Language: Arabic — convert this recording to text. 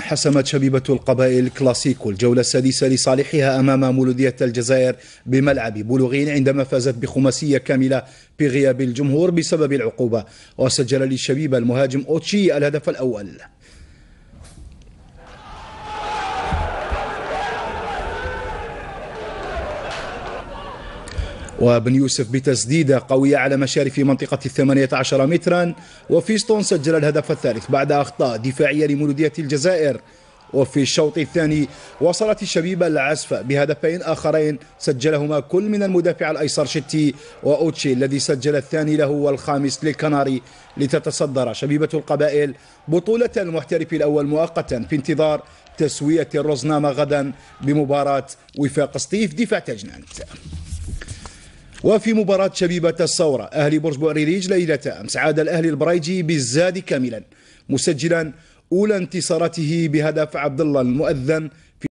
حسمت شبيبة القبائل الكلاسيكو الجولة السادسة لصالحها أمام مولودية الجزائر بملعب بولوغين عندما فازت بخماسية كاملة بغياب الجمهور بسبب العقوبة وسجل للشبيبة المهاجم أوتشي الهدف الأول وبن يوسف بتسديدة قوية على مشارف في منطقة الثمانية عشر مترا وفيستون سجل الهدف الثالث بعد أخطاء دفاعية لمولودية الجزائر وفي الشوط الثاني وصلت الشبيبة العزفة بهدفين آخرين سجلهما كل من المدافع الأيسر شتي وأوتشي الذي سجل الثاني له والخامس للكناري لتتصدر شبيبة القبائل بطولة المحترف الأول مؤقتا في انتظار تسوية الرزنامة غدا بمباراة وفاق سطيف دفاع تجنانت وفي مباراة شبيبة الصورة أهلي برج بوريليج ليلة أمس عاد الأهلي البريجي بالزاد كاملا مسجلا أولى انتصاراته بهدف عبد الله المؤذن